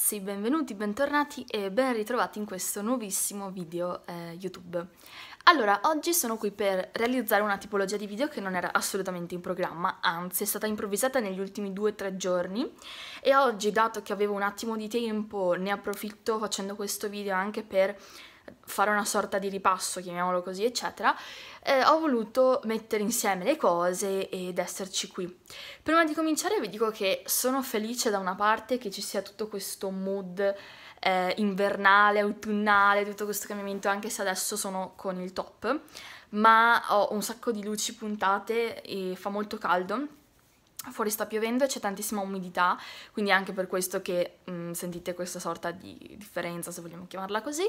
ragazzi, benvenuti, bentornati e ben ritrovati in questo nuovissimo video eh, YouTube. Allora, oggi sono qui per realizzare una tipologia di video che non era assolutamente in programma, anzi è stata improvvisata negli ultimi 2-3 giorni e oggi, dato che avevo un attimo di tempo, ne approfitto facendo questo video anche per fare una sorta di ripasso, chiamiamolo così, eccetera, eh, ho voluto mettere insieme le cose ed esserci qui. Prima di cominciare vi dico che sono felice da una parte che ci sia tutto questo mood eh, invernale, autunnale, tutto questo cambiamento, anche se adesso sono con il top, ma ho un sacco di luci puntate e fa molto caldo, fuori sta piovendo e c'è tantissima umidità, quindi è anche per questo che mh, mm, sentite questa sorta di differenza, se vogliamo chiamarla così.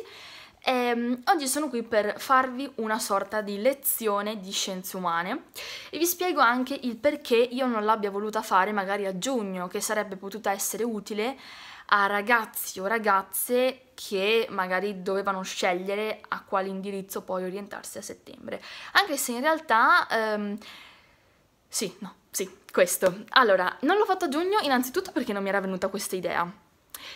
Ehm, oggi sono qui per farvi una sorta di lezione di scienze umane e vi spiego anche il perché io non l'abbia voluta fare magari a giugno, che sarebbe potuta essere utile a ragazzi o ragazze che magari dovevano scegliere a quale indirizzo poi orientarsi a settembre. Anche se in realtà... Ehm, sì, no, sì, questo. Allora, non l'ho fatto a giugno innanzitutto perché non mi era venuta questa idea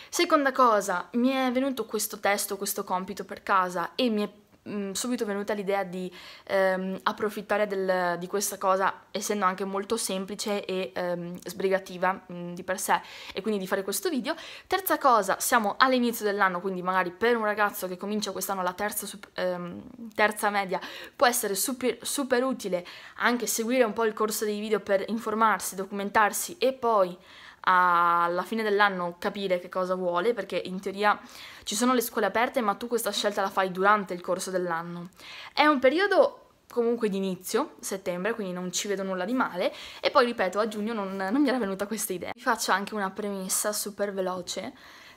Seconda cosa, mi è venuto questo testo, questo compito per casa e mi è mm, subito venuta l'idea di ehm, approfittare del, di questa cosa, essendo anche molto semplice e ehm, sbrigativa mh, mm, di per sé, e quindi di fare questo video. Terza cosa, siamo all'inizio dell'anno, quindi magari per un ragazzo che comincia quest'anno la terza, ehm, terza, media può essere super, super utile anche seguire un po' il corso dei video per informarsi, documentarsi e poi alla fine dell'anno capire che cosa vuole, perché in teoria ci sono le scuole aperte, ma tu questa scelta la fai durante il corso dell'anno. È un periodo comunque di inizio, settembre, quindi non ci vedo nulla di male, e poi ripeto, a giugno non, non mi era venuta questa idea. Vi faccio anche una premessa super veloce.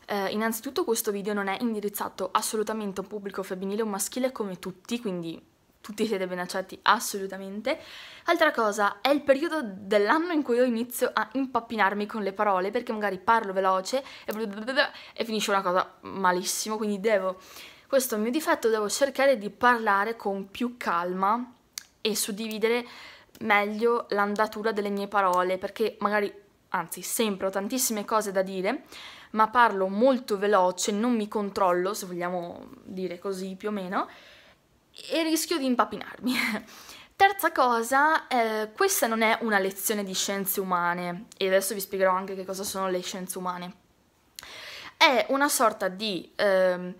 Eh, innanzitutto questo video non è indirizzato assolutamente a un pubblico femminile o maschile come tutti, quindi tutti siete ben accetti, assolutamente. Altra cosa, è il periodo dell'anno in cui io inizio a impappinarmi con le parole perché magari parlo veloce e, e finisce una cosa malissimo, quindi devo, questo è il mio difetto, devo cercare di parlare con più calma e suddividere meglio l'andatura delle mie parole perché magari, anzi sempre ho tantissime cose da dire ma parlo molto veloce, non mi controllo, se vogliamo dire così più o meno, e rischio di impapinarmi. Terza cosa, eh, questa non è una lezione di scienze umane e adesso vi spiegherò anche che cosa sono le scienze umane. È una sorta di... Ehm,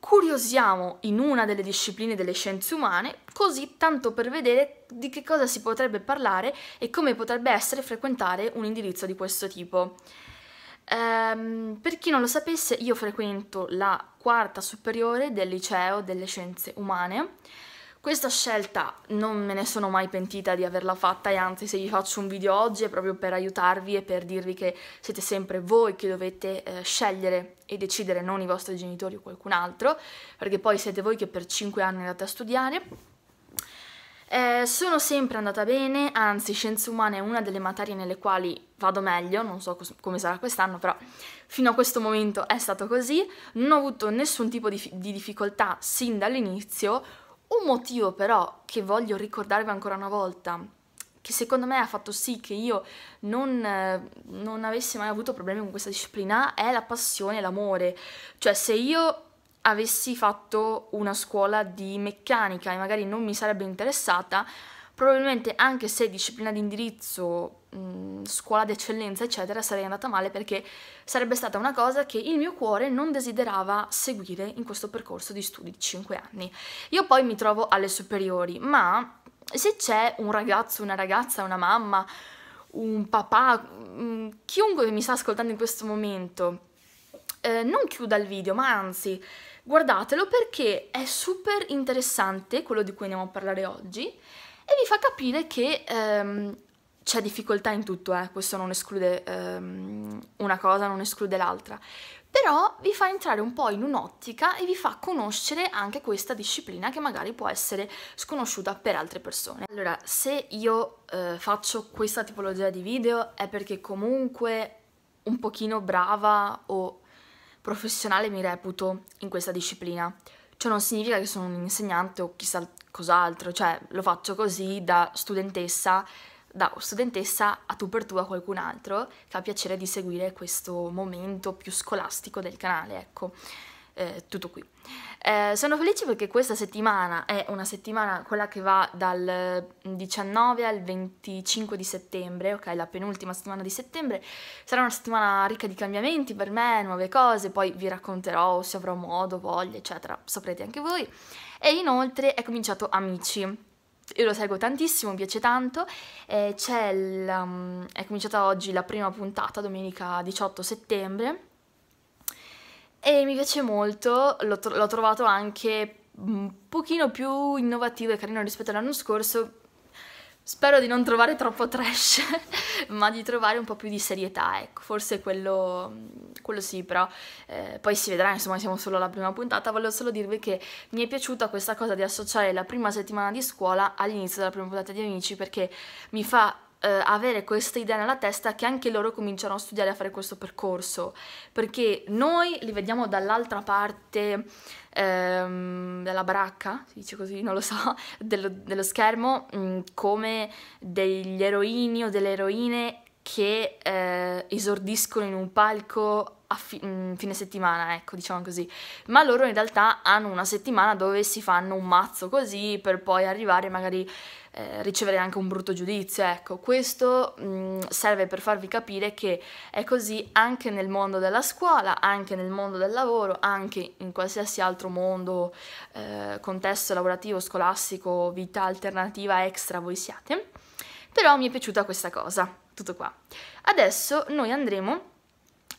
curiosiamo in una delle discipline delle scienze umane, così tanto per vedere di che cosa si potrebbe parlare e come potrebbe essere frequentare un indirizzo di questo tipo. Um, per chi non lo sapesse, io frequento la quarta superiore del liceo delle scienze umane. Questa scelta non me ne sono mai pentita di averla fatta e anzi se vi faccio un video oggi è proprio per aiutarvi e per dirvi che siete sempre voi che dovete eh, scegliere e decidere, non i vostri genitori o qualcun altro, perché poi siete voi che per 5 anni andate a studiare. Eh, sono sempre andata bene, anzi scienze umane è una delle materie nelle quali vado meglio, non so come sarà quest'anno, però fino a questo momento è stato così. Non ho avuto nessun tipo di, di difficoltà sin dall'inizio, un motivo però che voglio ricordarvi ancora una volta che secondo me ha fatto sì che io non, non avessi mai avuto problemi con questa disciplina è la passione e l'amore. Cioè se io avessi fatto una scuola di meccanica e magari non mi sarebbe interessata, probabilmente anche se disciplina di indirizzo, scuola d'eccellenza, eccetera, sarei andata male perché sarebbe stata una cosa che il mio cuore non desiderava seguire in questo percorso di studi di 5 anni. Io poi mi trovo alle superiori, ma se c'è un ragazzo, una ragazza, una mamma, un papà, chiunque mi sta ascoltando in questo momento, eh, non chiuda il video, ma anzi Guardatelo perché è super interessante quello di cui andiamo a parlare oggi e vi fa capire che ehm, c'è difficoltà in tutto, eh? questo non esclude ehm, una cosa, non esclude l'altra, però vi fa entrare un po' in un'ottica e vi fa conoscere anche questa disciplina che magari può essere sconosciuta per altre persone. Allora, se io eh, faccio questa tipologia di video è perché comunque un pochino brava o professionale mi reputo in questa disciplina. Ciò non significa che sono un insegnante o chissà cos'altro, cioè lo faccio così da studentessa, da studentessa a tu per tu a qualcun altro che ha piacere di seguire questo momento più scolastico del canale, ecco eh, tutto qui. Eh, sono felice perché questa settimana è una settimana, quella che va dal 19 al 25 di settembre, ok, la penultima settimana di settembre, sarà una settimana ricca di cambiamenti per me, nuove cose, poi vi racconterò se avrò modo, voglia, eccetera, saprete anche voi. E inoltre è cominciato Amici, io lo seguo tantissimo, mi piace tanto. Eh, il, um, è cominciata oggi la prima puntata, domenica 18 settembre e mi piace molto, l'ho, tro l'ho trovato anche un mm, pochino più innovativo e carino rispetto all'anno scorso, Spero di non trovare troppo trash, ma di trovare un po' più di serietà, ecco, forse quello, mm, quello sì, però eh, poi si vedrà, insomma siamo solo alla prima puntata, volevo solo dirvi che mi è piaciuta questa cosa di associare la prima settimana di scuola all'inizio della prima puntata di Amici perché mi fa eh, avere questa idea nella testa che anche loro cominciano a studiare a fare questo percorso, perché noi li vediamo dall'altra parte ehm, della baracca, si dice così, non lo so, dello, dello schermo, mh, mm, come degli eroini o delle eroine che eh, esordiscono in un palco a fi- mm, fine settimana, ecco, diciamo così. Ma loro in realtà hanno una settimana dove si fanno un mazzo così per poi arrivare magari eh, ricevere anche un brutto giudizio, ecco. Questo mh, mm, serve per farvi capire che è così anche nel mondo della scuola, anche nel mondo del lavoro, anche in qualsiasi altro mondo, eh, contesto lavorativo, scolastico, vita alternativa, extra voi siate. Però mi è piaciuta questa cosa tutto qua. Adesso noi andremo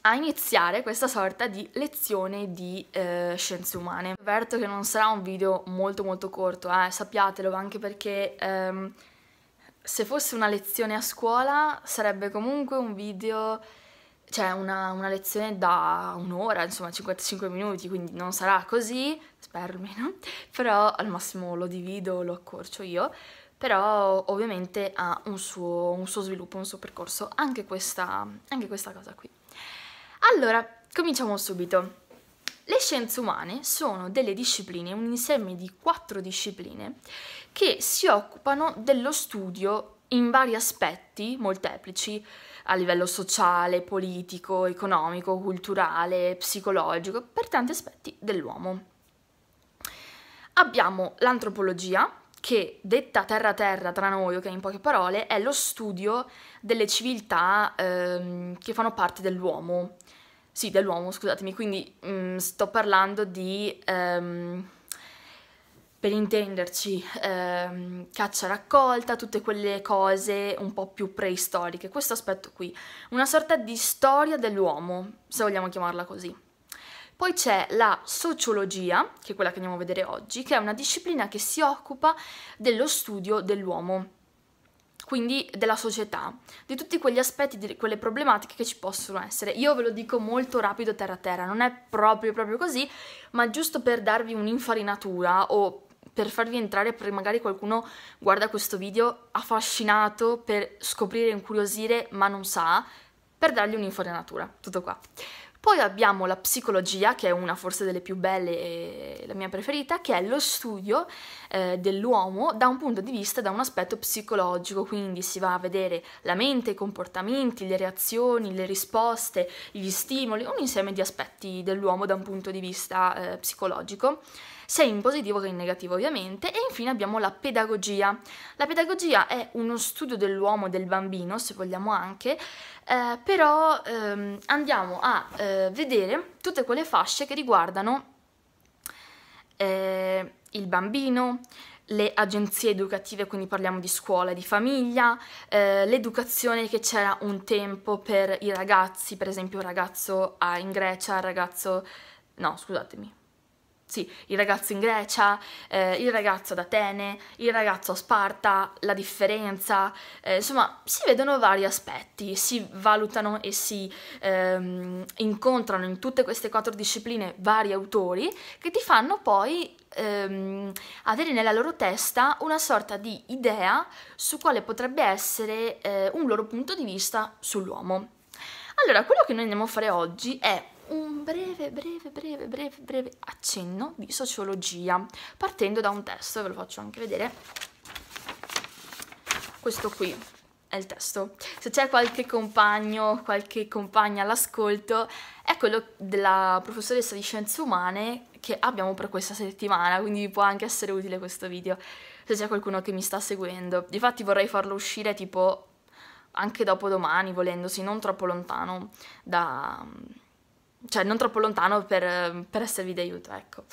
a iniziare questa sorta di lezione di eh, scienze umane. Avverto che non sarà un video molto molto corto, eh, sappiatelo, anche perché ehm, se fosse una lezione a scuola sarebbe comunque un video, cioè una, una lezione da un'ora, insomma 55 minuti, quindi non sarà così, spero almeno, però al massimo lo divido, lo accorcio io però ovviamente ha un suo, un suo sviluppo, un suo percorso, anche questa, anche questa cosa qui. Allora, cominciamo subito. Le scienze umane sono delle discipline, un insieme di quattro discipline, che si occupano dello studio in vari aspetti molteplici, a livello sociale, politico, economico, culturale, psicologico, per tanti aspetti dell'uomo. Abbiamo l'antropologia, che detta terra terra tra noi, ok, in poche parole, è lo studio delle civiltà ehm, che fanno parte dell'uomo. Sì, dell'uomo, scusatemi, quindi mh, mm, sto parlando di, ehm, per intenderci, ehm, caccia-raccolta, tutte quelle cose un po' più preistoriche, questo aspetto qui, una sorta di storia dell'uomo, se vogliamo chiamarla così. Poi c'è la sociologia, che è quella che andiamo a vedere oggi, che è una disciplina che si occupa dello studio dell'uomo quindi della società, di tutti quegli aspetti, di quelle problematiche che ci possono essere. Io ve lo dico molto rapido terra a terra, non è proprio, proprio così, ma giusto per darvi un'infarinatura o per farvi entrare, perché magari qualcuno guarda questo video affascinato per scoprire, incuriosire, ma non sa, per dargli un'infarinatura, tutto qua. Poi abbiamo la psicologia, che è una forse delle più belle e la mia preferita, che è lo studio eh, dell'uomo da un punto di vista, da un aspetto psicologico, quindi si va a vedere la mente, i comportamenti, le reazioni, le risposte, gli stimoli, un insieme di aspetti dell'uomo da un punto di vista eh, psicologico sia in positivo che in negativo ovviamente. E infine abbiamo la pedagogia. La pedagogia è uno studio dell'uomo e del bambino, se vogliamo anche, eh, però ehm, andiamo a eh, vedere tutte quelle fasce che riguardano eh, il bambino, le agenzie educative, quindi parliamo di scuola e di famiglia, eh, l'educazione che c'era un tempo per i ragazzi, per esempio un ragazzo in Grecia, un ragazzo... no, scusatemi, sì, il ragazzo in Grecia, eh, il ragazzo ad Atene, il ragazzo a Sparta, la differenza, eh, insomma si vedono vari aspetti, si valutano e si ehm, incontrano in tutte queste quattro discipline vari autori che ti fanno poi ehm, avere nella loro testa una sorta di idea su quale potrebbe essere eh, un loro punto di vista sull'uomo. Allora, quello che noi andiamo a fare oggi è un breve, breve, breve, breve, breve accenno di sociologia, partendo da un testo, ve lo faccio anche vedere. Questo qui è il testo. Se c'è qualche compagno, qualche compagna all'ascolto, è quello della professoressa di scienze umane che abbiamo per questa settimana, quindi può anche essere utile questo video se c'è qualcuno che mi sta seguendo. Difatti vorrei farlo uscire tipo anche dopo domani, volendosi, non troppo lontano da, cioè non troppo lontano per, per esservi d'aiuto, ecco.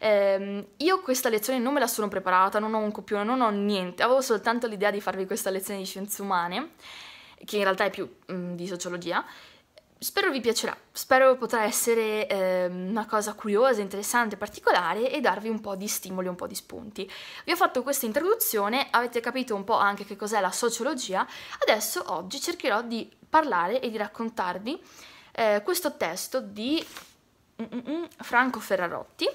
Ehm, io questa lezione non me la sono preparata, non ho un copione, non ho niente, avevo soltanto l'idea di farvi questa lezione di scienze umane, che in realtà è più mh, mm, di sociologia, Spero vi piacerà, spero potrà essere eh, una cosa curiosa, interessante, particolare e darvi un po' di stimoli, un po' di spunti. Vi ho fatto questa introduzione, avete capito un po' anche che cos'è la sociologia, adesso oggi cercherò di parlare e di raccontarvi eh, questo testo di mm, mm, mm, Franco Ferrarotti.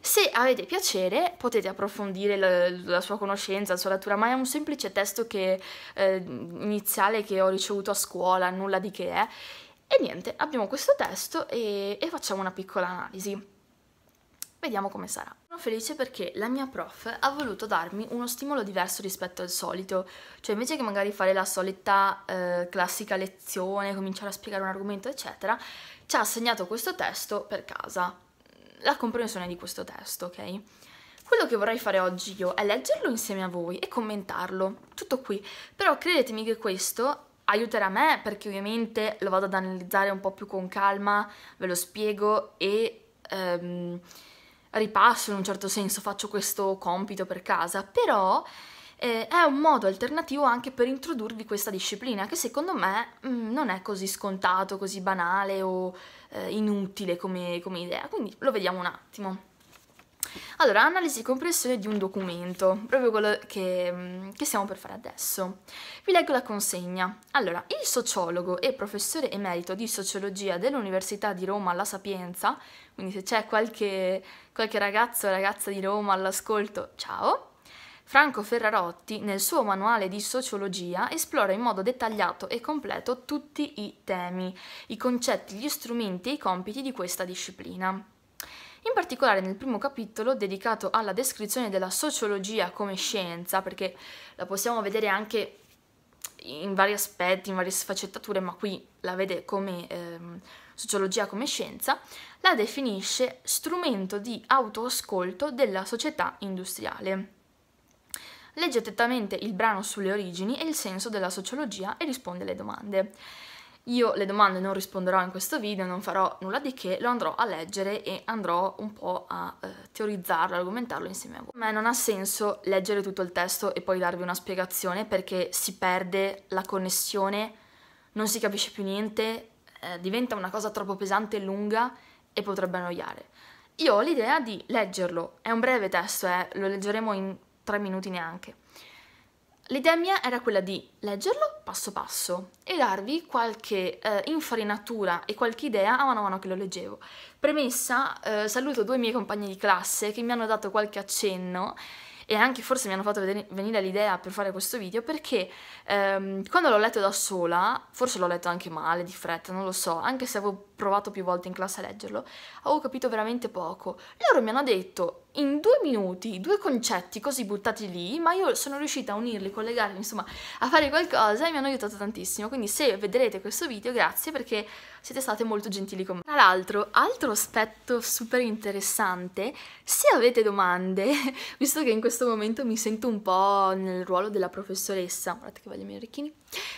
Se avete piacere potete approfondire la, la, sua conoscenza, la sua lettura, ma è un semplice testo che, eh, iniziale che ho ricevuto a scuola, nulla di che è. Eh. E niente, abbiamo questo testo e, e facciamo una piccola analisi. Vediamo come sarà felice perché la mia prof ha voluto darmi uno stimolo diverso rispetto al solito, cioè invece che magari fare la solita eh, classica lezione, cominciare a spiegare un argomento eccetera, ci ha assegnato questo testo per casa, la comprensione di questo testo, ok? Quello che vorrei fare oggi io è leggerlo insieme a voi e commentarlo, tutto qui, però credetemi che questo aiuterà me perché ovviamente lo vado ad analizzare un po' più con calma, ve lo spiego e... Ehm, ripasso in un certo senso, faccio questo compito per casa, però eh, è un modo alternativo anche per introdurvi questa disciplina che secondo me mh, mm, non è così scontato, così banale o eh, inutile come, come idea, quindi lo vediamo un attimo. Allora, analisi e compressione di un documento, proprio quello che, mm, che stiamo per fare adesso. Vi leggo la consegna. Allora, il sociologo e professore emerito di sociologia dell'Università di Roma La Sapienza, quindi se c'è qualche, qualche ragazzo o ragazza di Roma all'ascolto, ciao! Franco Ferrarotti, nel suo manuale di sociologia, esplora in modo dettagliato e completo tutti i temi, i concetti, gli strumenti e i compiti di questa disciplina. In particolare nel primo capitolo dedicato alla descrizione della sociologia come scienza, perché la possiamo vedere anche in vari aspetti, in varie sfaccettature, ma qui la vede come ehm, sociologia come scienza, la definisce strumento di autoascolto della società industriale. Legge attentamente il brano sulle origini e il senso della sociologia e risponde alle domande. Io le domande non risponderò in questo video, non farò nulla di che, lo andrò a leggere e andrò un po' a eh, teorizzarlo, argomentarlo insieme a voi. A me non ha senso leggere tutto il testo e poi darvi una spiegazione perché si perde la connessione, non si capisce più niente, eh, diventa una cosa troppo pesante e lunga e potrebbe annoiare. Io ho l'idea di leggerlo, è un breve testo, eh, lo leggeremo in tre minuti neanche L'idea mia era quella di leggerlo passo passo e darvi qualche eh, infarinatura e qualche idea a mano a mano che lo leggevo. Premessa, eh, saluto due miei compagni di classe che mi hanno dato qualche accenno e anche forse mi hanno fatto venire l'idea per fare questo video perché ehm, quando l'ho letto da sola, forse l'ho letto anche male, di fretta, non lo so, anche se avevo provato più volte in classe a leggerlo, avevo capito veramente poco. Loro mi hanno detto in due minuti due concetti così buttati lì, ma io sono riuscita a unirli, collegarli, insomma, a fare qualcosa e mi hanno aiutato tantissimo. Quindi se vedrete questo video, grazie perché siete state molto gentili con me. Tra l'altro, altro aspetto super interessante, se avete domande, visto che in questo momento mi sento un po' nel ruolo della professoressa, guardate che voglio i miei orecchini,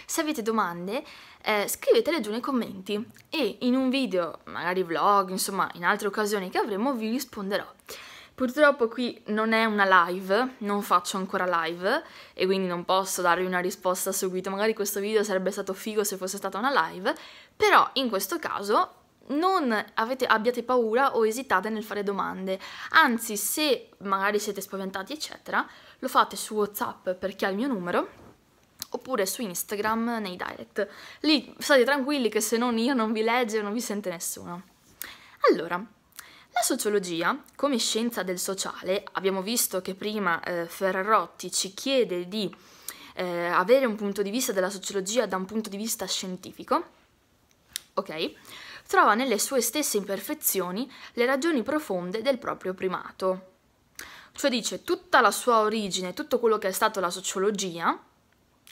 se avete domande eh, scrivetele giù nei commenti e in un video, magari vlog, insomma in altre occasioni che avremo vi risponderò. Purtroppo qui non è una live, non faccio ancora live e quindi non posso darvi una risposta subito, magari questo video sarebbe stato figo se fosse stata una live, però in questo caso non avete, abbiate paura o esitate nel fare domande, anzi se magari siete spaventati eccetera, lo fate su Whatsapp perché ha il mio numero oppure su Instagram nei direct. Lì state tranquilli che se non io non vi legge, non vi sente nessuno. Allora, la sociologia, come scienza del sociale, abbiamo visto che prima eh, Ferrarotti ci chiede di eh, avere un punto di vista della sociologia da un punto di vista scientifico, ok? Trova nelle sue stesse imperfezioni le ragioni profonde del proprio primato. Cioè dice tutta la sua origine, tutto quello che è stato la sociologia,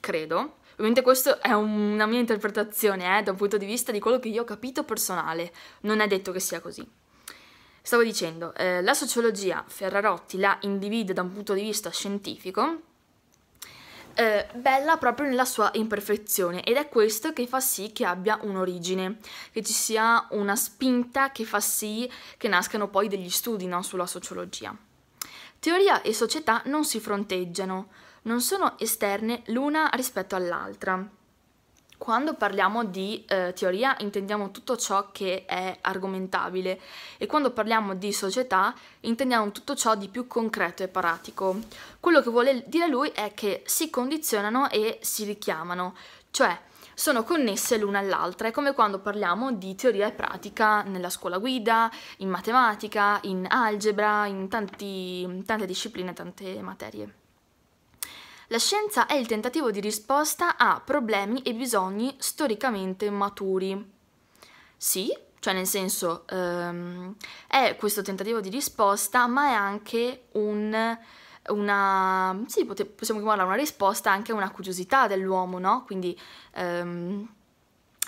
credo. Ovviamente questa è una mia interpretazione, eh, da un punto di vista di quello che io ho capito personale, non è detto che sia così. Stavo dicendo, eh, la sociologia Ferrarotti la individua da un punto di vista scientifico, eh, bella proprio nella sua imperfezione ed è questo che fa sì che abbia un'origine, che ci sia una spinta che fa sì che nascano poi degli studi no, sulla sociologia. Teoria e società non si fronteggiano, non sono esterne l'una rispetto all'altra. Quando parliamo di eh, teoria intendiamo tutto ciò che è argomentabile e quando parliamo di società intendiamo tutto ciò di più concreto e pratico. Quello che vuole dire lui è che si condizionano e si richiamano, cioè sono connesse l'una all'altra, è come quando parliamo di teoria e pratica nella scuola guida, in matematica, in algebra, in, tanti, in tante discipline, tante materie. La scienza è il tentativo di risposta a problemi e bisogni storicamente maturi. Sì, cioè nel senso ehm, è questo tentativo di risposta, ma è anche un, una, sì, possiamo chiamarla una risposta, anche a una curiosità dell'uomo, no? Quindi ehm,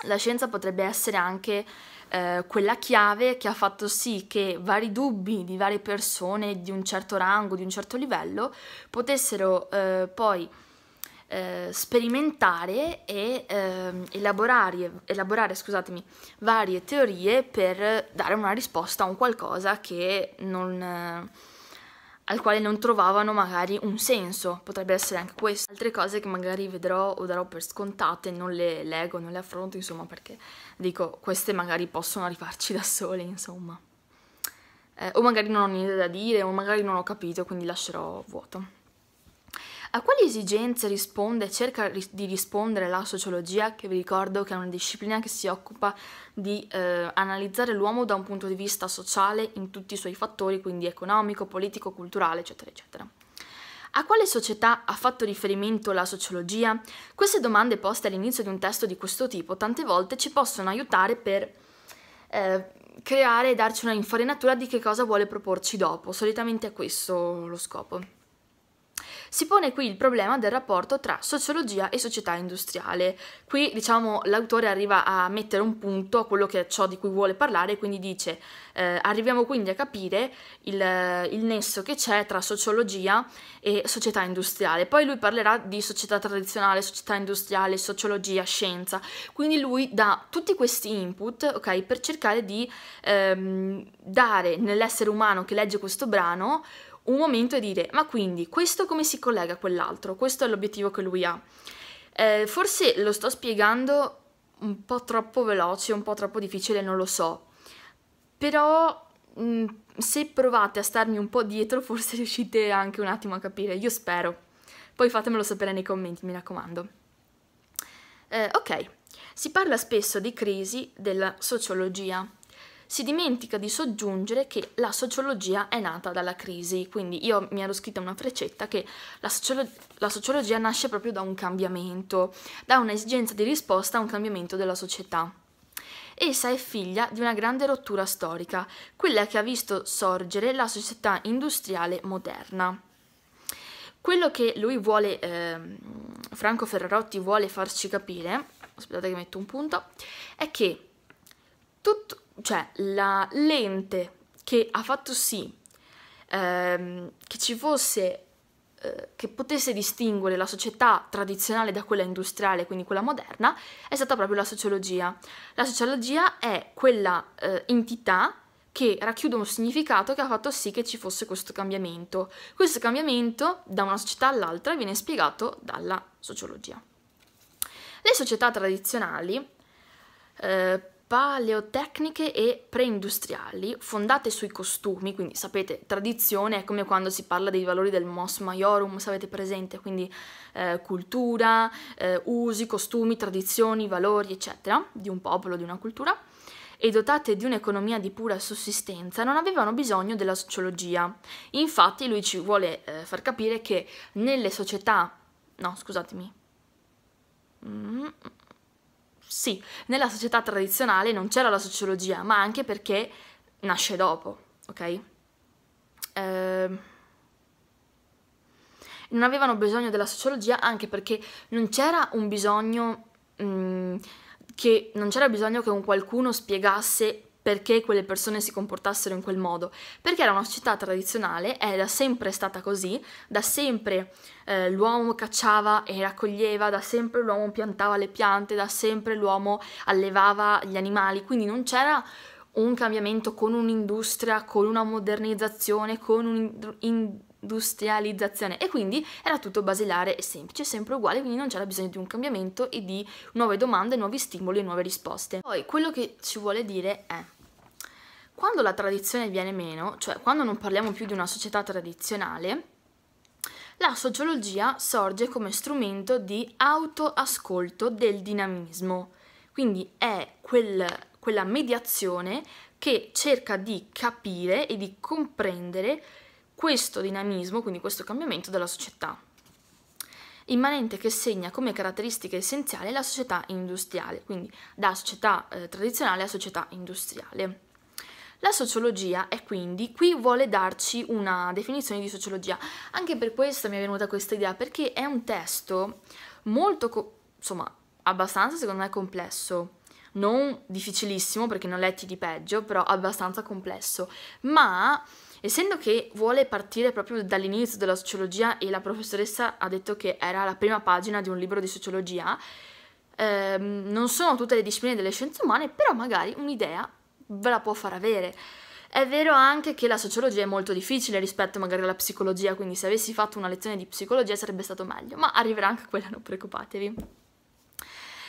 la scienza potrebbe essere anche eh, quella chiave che ha fatto sì che vari dubbi di varie persone di un certo rango, di un certo livello, potessero eh, poi eh, sperimentare e ehm, elaborare, elaborare scusatemi, varie teorie per dare una risposta a un qualcosa che non al quale non trovavano magari un senso, potrebbe essere anche questo. Altre cose che magari vedrò o darò per scontate, non le leggo, non le affronto, insomma, perché dico, queste magari possono arrivarci da sole, insomma. Eh, o magari non ho niente da dire, o magari non ho capito, quindi lascerò vuoto. A quali esigenze risponde e cerca di rispondere la sociologia, che vi ricordo che è una disciplina che si occupa di eh, analizzare l'uomo da un punto di vista sociale in tutti i suoi fattori, quindi economico, politico, culturale, eccetera, eccetera. A quale società ha fatto riferimento la sociologia? Queste domande poste all'inizio di un testo di questo tipo tante volte ci possono aiutare per eh, creare e darci una infarinatura di che cosa vuole proporci dopo. Solitamente è questo lo scopo si pone qui il problema del rapporto tra sociologia e società industriale. Qui, diciamo, l'autore arriva a mettere un punto a quello che è ciò di cui vuole parlare, quindi dice eh, arriviamo quindi a capire il, il nesso che c'è tra sociologia e società industriale. Poi lui parlerà di società tradizionale, società industriale, sociologia, scienza. Quindi lui dà tutti questi input, ok, per cercare di ehm, dare nell'essere umano che legge questo brano un momento e dire ma quindi questo come si collega a quell'altro? Questo è l'obiettivo che lui ha. Eh, forse lo sto spiegando un po' troppo veloce, un po' troppo difficile, non lo so, però mh, mm, se provate a starmi un po' dietro forse riuscite anche un attimo a capire, io spero. Poi fatemelo sapere nei commenti, mi raccomando. Eh, ok, si parla spesso di crisi della sociologia si dimentica di soggiungere che la sociologia è nata dalla crisi, quindi io mi ero scritta una freccetta che la, sociolo- la sociologia nasce proprio da un cambiamento, da un'esigenza di risposta a un cambiamento della società. Essa è figlia di una grande rottura storica, quella che ha visto sorgere la società industriale moderna. Quello che lui vuole, eh, Franco Ferrarotti vuole farci capire, aspettate che metto un punto, è che tutto, cioè la lente che ha fatto sì ehm, che ci fosse, eh, che potesse distinguere la società tradizionale da quella industriale, quindi quella moderna, è stata proprio la sociologia. La sociologia è quella eh, entità che racchiude un significato che ha fatto sì che ci fosse questo cambiamento. Questo cambiamento da una società all'altra viene spiegato dalla sociologia. Le società tradizionali eh, paleotecniche e preindustriali fondate sui costumi, quindi sapete, tradizione è come quando si parla dei valori del mos maiorum, se avete presente, quindi eh, cultura, eh, usi, costumi, tradizioni, valori, eccetera, di un popolo, di una cultura, e dotate di un'economia di pura sussistenza, non avevano bisogno della sociologia. Infatti lui ci vuole eh, far capire che nelle società, no scusatemi, mm -hmm sì, nella società tradizionale non c'era la sociologia, ma anche perché nasce dopo, ok? Eh, non avevano bisogno della sociologia anche perché non c'era un bisogno mh, mm, che non c'era bisogno che un qualcuno spiegasse perché quelle persone si comportassero in quel modo, perché era una città tradizionale, è da sempre stata così, da sempre eh, l'uomo cacciava e raccoglieva, da sempre l'uomo piantava le piante, da sempre l'uomo allevava gli animali, quindi non c'era un cambiamento con un'industria, con una modernizzazione, con un'industrializzazione e quindi era tutto basilare e semplice, sempre uguale, quindi non c'era bisogno di un cambiamento e di nuove domande, nuovi stimoli e nuove risposte. Poi quello che ci vuole dire è quando la tradizione viene meno, cioè quando non parliamo più di una società tradizionale, la sociologia sorge come strumento di autoascolto del dinamismo, quindi è quel, quella mediazione che cerca di capire e di comprendere questo dinamismo, quindi questo cambiamento della società. Immanente che segna come caratteristica essenziale la società industriale, quindi da società eh, tradizionale a società industriale. La sociologia e quindi qui vuole darci una definizione di sociologia. Anche per questo mi è venuta questa idea, perché è un testo molto, insomma, abbastanza secondo me complesso. Non difficilissimo perché non letti di peggio, però abbastanza complesso. Ma essendo che vuole partire proprio dall'inizio della sociologia e la professoressa ha detto che era la prima pagina di un libro di sociologia, ehm, non sono tutte le discipline delle scienze umane, però magari un'idea ve la può far avere. È vero anche che la sociologia è molto difficile rispetto magari alla psicologia, quindi se avessi fatto una lezione di psicologia sarebbe stato meglio, ma arriverà anche quella, non preoccupatevi.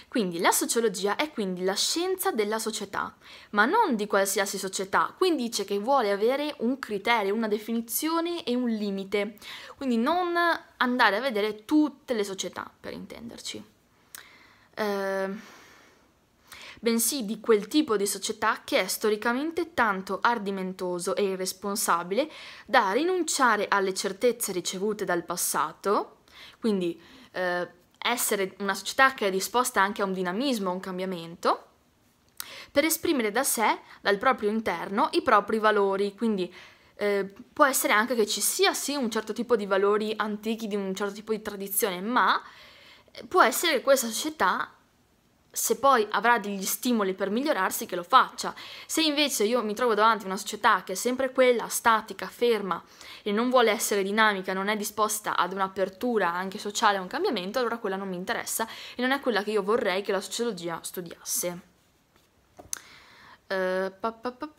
Quindi la sociologia è quindi la scienza della società, ma non di qualsiasi società, quindi dice che vuole avere un criterio, una definizione e un limite, quindi non andare a vedere tutte le società, per intenderci. Ehm bensì di quel tipo di società che è storicamente tanto ardimentoso e irresponsabile da rinunciare alle certezze ricevute dal passato, quindi eh, essere una società che è disposta anche a un dinamismo, a un cambiamento, per esprimere da sé, dal proprio interno, i propri valori, quindi eh, può essere anche che ci sia sì un certo tipo di valori antichi, di un certo tipo di tradizione, ma eh, può essere che questa società se poi avrà degli stimoli per migliorarsi, che lo faccia. Se invece io mi trovo davanti a una società che è sempre quella statica, ferma e non vuole essere dinamica, non è disposta ad un'apertura anche sociale, a un cambiamento, allora quella non mi interessa e non è quella che io vorrei che la sociologia studiasse eh, pa, pa, pa,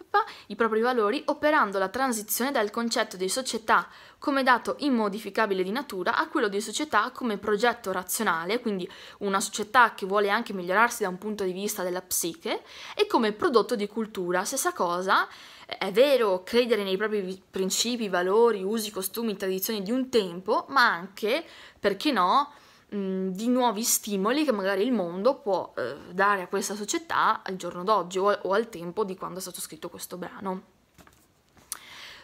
i propri valori operando la transizione dal concetto di società come dato immodificabile di natura a quello di società come progetto razionale, quindi una società che vuole anche migliorarsi da un punto di vista della psiche, e come prodotto di cultura. Stessa cosa, è vero credere nei propri principi, valori, usi, costumi, tradizioni di un tempo, ma anche, perché no, di nuovi stimoli che magari il mondo può eh, dare a questa società al giorno d'oggi o, o al tempo di quando è stato scritto questo brano.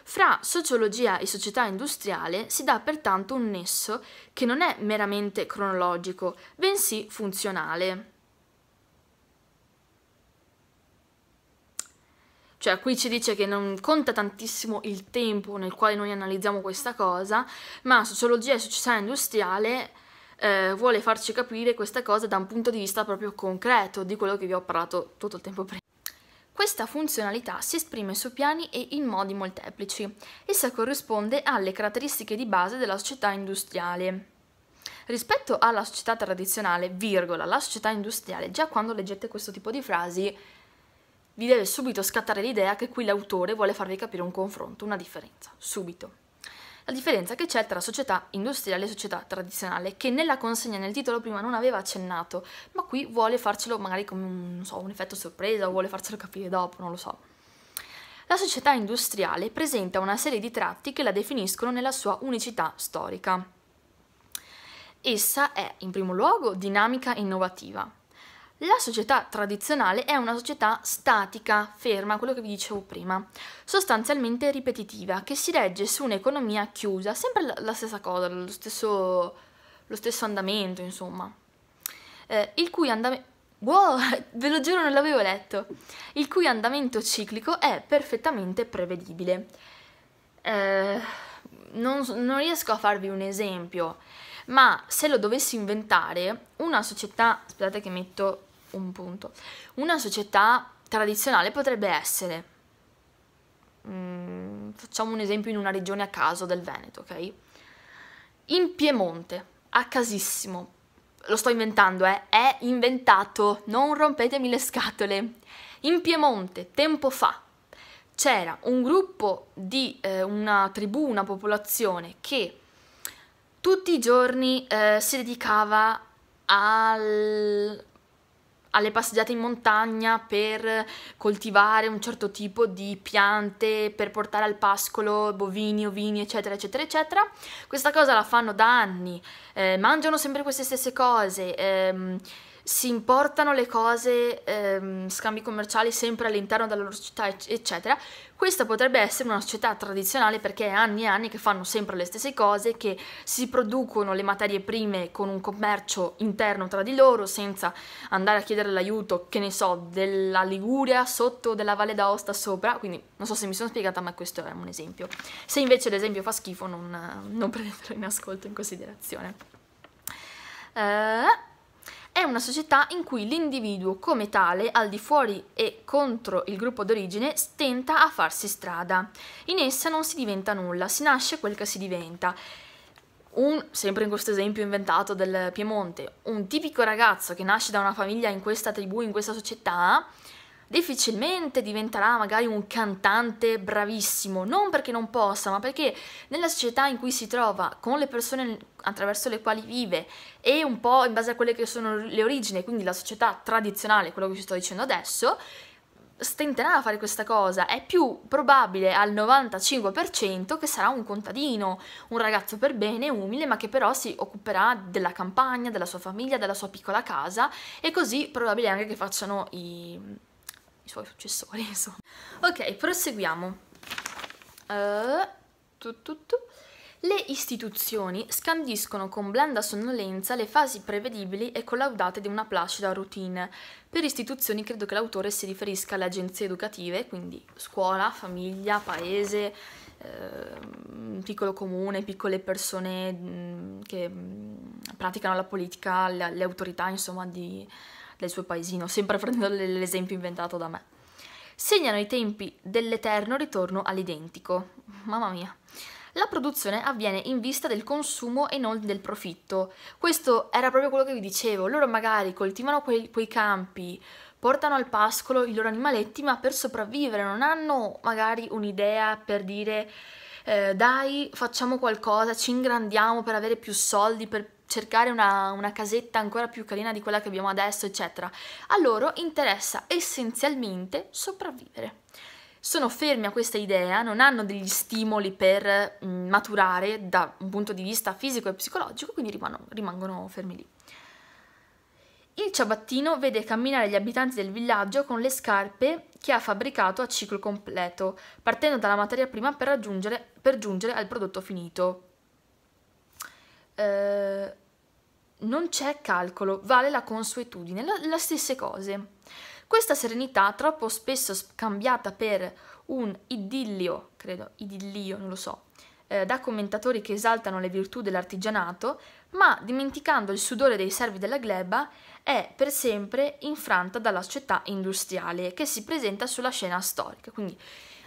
Fra sociologia e società industriale si dà pertanto un nesso che non è meramente cronologico, bensì funzionale. Cioè, qui ci dice che non conta tantissimo il tempo nel quale noi analizziamo questa cosa, ma sociologia e società industriale eh, vuole farci capire questa cosa da un punto di vista proprio concreto, di quello che vi ho parlato tutto il tempo prima. Questa funzionalità si esprime su piani e in modi molteplici. Essa corrisponde alle caratteristiche di base della società industriale. Rispetto alla società tradizionale, virgola, la società industriale, già quando leggete questo tipo di frasi vi deve subito scattare l'idea che qui l'autore vuole farvi capire un confronto, una differenza, subito. La differenza che c'è tra società industriale e società tradizionale, che nella consegna nel titolo prima non aveva accennato, ma qui vuole farcelo magari come un, so, un effetto sorpresa o vuole farcelo capire dopo, non lo so. La società industriale presenta una serie di tratti che la definiscono nella sua unicità storica. Essa è, in primo luogo, dinamica innovativa. La società tradizionale è una società statica, ferma, quello che vi dicevo prima, sostanzialmente ripetitiva, che si regge su un'economia chiusa, sempre la stessa cosa, lo stesso, lo stesso andamento, insomma. Eh, il cui andamento... Wow, ve lo giuro non l'avevo letto. Il cui andamento ciclico è perfettamente prevedibile. Eh, non, non riesco a farvi un esempio, ma se lo dovessi inventare, una società, aspettate che metto un punto. Una società tradizionale potrebbe essere, mm, facciamo un esempio in una regione a caso del Veneto, ok? In Piemonte, a casissimo, lo sto inventando, eh? è inventato, non rompetemi le scatole. In Piemonte, tempo fa, c'era un gruppo di eh, una tribù, una popolazione che tutti i giorni eh, si dedicava al alle passeggiate in montagna per coltivare un certo tipo di piante, per portare al pascolo bovini, ovini, eccetera, eccetera, eccetera. Questa cosa la fanno da anni, eh, mangiano sempre queste stesse cose. Ehm, si importano le cose, ehm, scambi commerciali sempre all'interno della loro città, eccetera. Questa potrebbe essere una società tradizionale perché è anni e anni che fanno sempre le stesse cose, che si producono le materie prime con un commercio interno tra di loro senza andare a chiedere l'aiuto, che ne so, della Liguria sotto della Valle d'Aosta sopra, quindi non so se mi sono spiegata ma questo è un esempio. Se invece l'esempio fa schifo non, non prendetelo in ascolto, in considerazione. Uh, è una società in cui l'individuo come tale, al di fuori e contro il gruppo d'origine, stenta a farsi strada. In essa non si diventa nulla, si nasce quel che si diventa. Un, sempre in questo esempio inventato del Piemonte, un tipico ragazzo che nasce da una famiglia in questa tribù, in questa società, difficilmente diventerà magari un cantante bravissimo, non perché non possa, ma perché nella società in cui si trova, con le persone attraverso le quali vive e un po' in base a quelle che sono le origini, quindi la società tradizionale, quello che vi sto dicendo adesso, stenterà a fare questa cosa, è più probabile al 95% che sarà un contadino, un ragazzo per bene, umile, ma che però si occuperà della campagna, della sua famiglia, della sua piccola casa e così probabile anche che facciano i i suoi successori, insomma. Ok, proseguiamo. Uh, tu, tu, tu. Le istituzioni scandiscono con blanda sonnolenza le fasi prevedibili e collaudate di una placida routine. Per istituzioni credo che l'autore si riferisca alle agenzie educative, quindi scuola, famiglia, paese, eh, piccolo comune, piccole persone mh, mm, che mh, mm, praticano la politica, le, le autorità insomma di, del suo paesino, sempre prendendo l'esempio inventato da me. Segnano i tempi dell'eterno ritorno all'identico. Mamma mia. La produzione avviene in vista del consumo e non del profitto. Questo era proprio quello che vi dicevo. Loro magari coltivano quei, quei campi, portano al pascolo i loro animaletti, ma per sopravvivere non hanno magari un'idea per dire eh, dai, facciamo qualcosa, ci ingrandiamo per avere più soldi, per cercare una, una casetta ancora più carina di quella che abbiamo adesso, eccetera. A loro interessa essenzialmente sopravvivere sono fermi a questa idea, non hanno degli stimoli per mm, maturare da un punto di vista fisico e psicologico, quindi rimangono, rimangono fermi lì. Il ciabattino vede camminare gli abitanti del villaggio con le scarpe che ha fabbricato a ciclo completo, partendo dalla materia prima per, per giungere al prodotto finito. Eh, non c'è calcolo, vale la consuetudine, la, la stesse cose. Questa serenità, troppo spesso scambiata per un idillio, credo, idillio, non lo so, eh, da commentatori che esaltano le virtù dell'artigianato, ma dimenticando il sudore dei servi della gleba, è per sempre infranta dalla società industriale che si presenta sulla scena storica. Quindi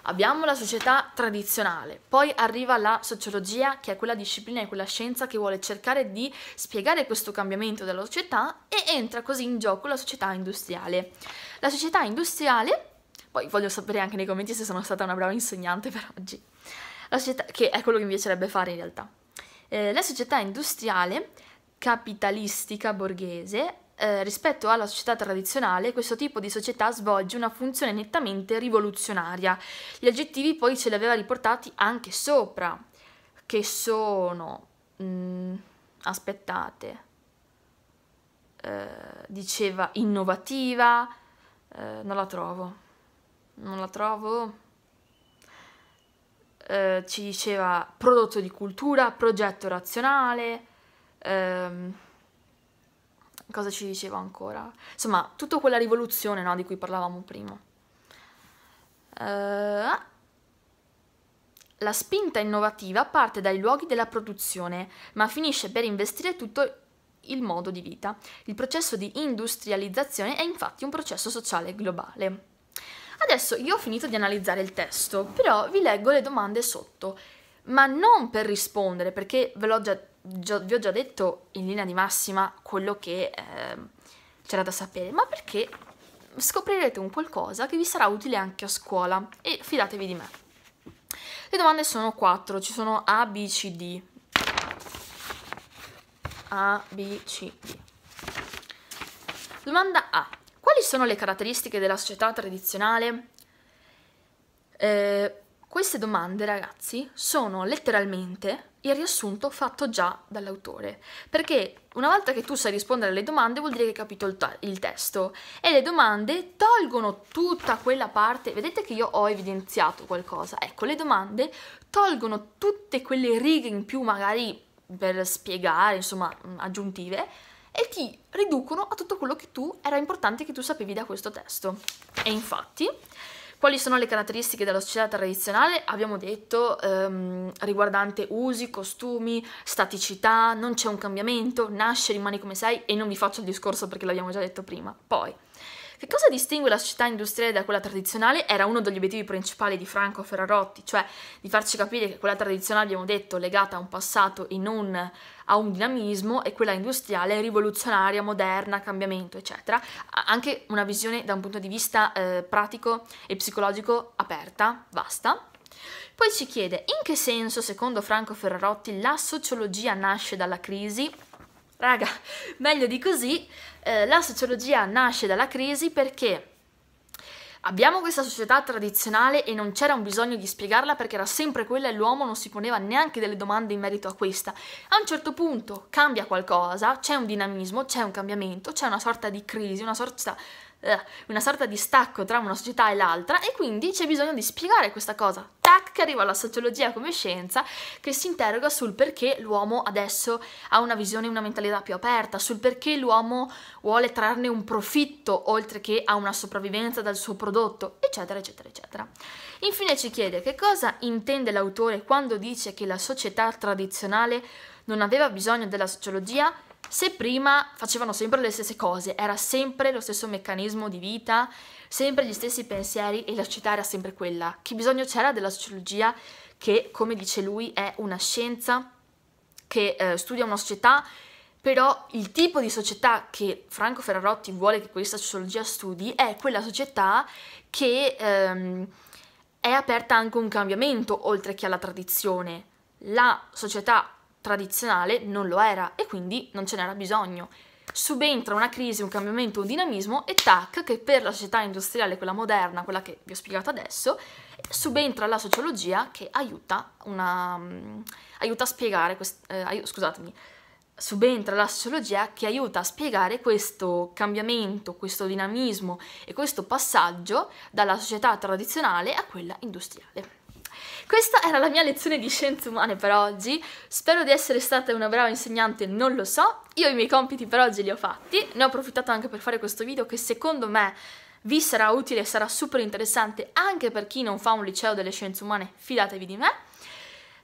Abbiamo la società tradizionale, poi arriva la sociologia, che è quella disciplina e quella scienza che vuole cercare di spiegare questo cambiamento della società e entra così in gioco la società industriale. La società industriale, poi voglio sapere anche nei commenti se sono stata una brava insegnante per oggi, la società, che è quello che mi piacerebbe fare in realtà. Eh, la società industriale capitalistica borghese eh, rispetto alla società tradizionale, questo tipo di società svolge una funzione nettamente rivoluzionaria. Gli aggettivi poi ce li aveva riportati anche sopra, che sono... Mh, mm, aspettate. Eh, diceva innovativa, eh, non la trovo, non la trovo. Eh, ci diceva prodotto di cultura, progetto razionale. Ehm, cosa ci diceva ancora? Insomma, tutta quella rivoluzione no, di cui parlavamo prima. Uh, la spinta innovativa parte dai luoghi della produzione, ma finisce per investire tutto il modo di vita. Il processo di industrializzazione è infatti un processo sociale globale. Adesso io ho finito di analizzare il testo, però vi leggo le domande sotto, ma non per rispondere, perché ve l'ho già vi ho già detto in linea di massima quello che eh, c'era da sapere, ma perché scoprirete un qualcosa che vi sarà utile anche a scuola e fidatevi di me. Le domande sono quattro, ci sono A, B, C, D. A, B, C, D. Domanda A. Quali sono le caratteristiche della società tradizionale? Eh, queste domande, ragazzi, sono letteralmente il riassunto fatto già dall'autore, perché una volta che tu sai rispondere alle domande vuol dire che hai capito il, il, testo e le domande tolgono tutta quella parte, vedete che io ho evidenziato qualcosa, ecco le domande tolgono tutte quelle righe in più magari per spiegare, insomma aggiuntive e ti riducono a tutto quello che tu era importante che tu sapevi da questo testo. E infatti quali sono le caratteristiche della società tradizionale? Abbiamo detto ehm, riguardante usi, costumi, staticità, non c'è un cambiamento, nasce, rimani come sei e non vi faccio il discorso perché l'abbiamo già detto prima. Poi, che cosa distingue la società industriale da quella tradizionale? Era uno degli obiettivi principali di Franco Ferrarotti, cioè di farci capire che quella tradizionale, abbiamo detto, legata a un passato e non ha un dinamismo e quella industriale è rivoluzionaria, moderna, cambiamento, eccetera. anche una visione da un punto di vista eh, pratico e psicologico aperta, vasta. Poi ci chiede in che senso, secondo Franco Ferrarotti, la sociologia nasce dalla crisi? Raga, meglio di così, eh, la sociologia nasce dalla crisi perché Abbiamo questa società tradizionale e non c'era un bisogno di spiegarla perché era sempre quella e l'uomo non si poneva neanche delle domande in merito a questa. A un certo punto cambia qualcosa, c'è un dinamismo, c'è un cambiamento, c'è una sorta di crisi, una sorta eh, una sorta di stacco tra una società e l'altra e quindi c'è bisogno di spiegare questa cosa. Tac, che arriva la sociologia come scienza che si interroga sul perché l'uomo adesso ha una visione e una mentalità più aperta, sul perché l'uomo vuole trarne un profitto oltre che a una sopravvivenza dal suo prodotto, eccetera, eccetera, eccetera. Infine ci chiede che cosa intende l'autore quando dice che la società tradizionale non aveva bisogno della sociologia se prima facevano sempre le stesse cose, era sempre lo stesso meccanismo di vita, sempre gli stessi pensieri e la città era sempre quella, che bisogno c'era della sociologia che, come dice lui, è una scienza che eh, studia una società, però il tipo di società che Franco Ferrarotti vuole che questa sociologia studi è quella società che ehm, è aperta anche a un cambiamento, oltre che alla tradizione. La società tradizionale non lo era e quindi non ce n'era bisogno. Subentra una crisi, un cambiamento, un dinamismo e tac, che per la società industriale, quella moderna, quella che vi ho spiegato adesso, subentra la sociologia che aiuta, una, um, aiuta a spiegare, quest, eh, ai, scusatemi, subentra la sociologia che aiuta a spiegare questo cambiamento, questo dinamismo e questo passaggio dalla società tradizionale a quella industriale. Questa era la mia lezione di scienze umane per oggi, spero di essere stata una brava insegnante, non lo so, io i miei compiti per oggi li ho fatti, ne ho approfittato anche per fare questo video che secondo me vi sarà utile e sarà super interessante anche per chi non fa un liceo delle scienze umane, fidatevi di me.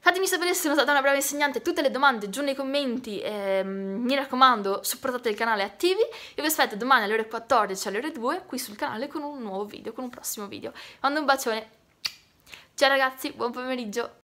Fatemi sapere se sono stata una brava insegnante, tutte le domande giù nei commenti, ehm, mi raccomando supportate il canale attivi, io vi aspetto domani alle ore 14 alle ore 2 qui sul canale con un nuovo video, con un prossimo video. Mando un bacione, Ciao ragazzi, buon pomeriggio!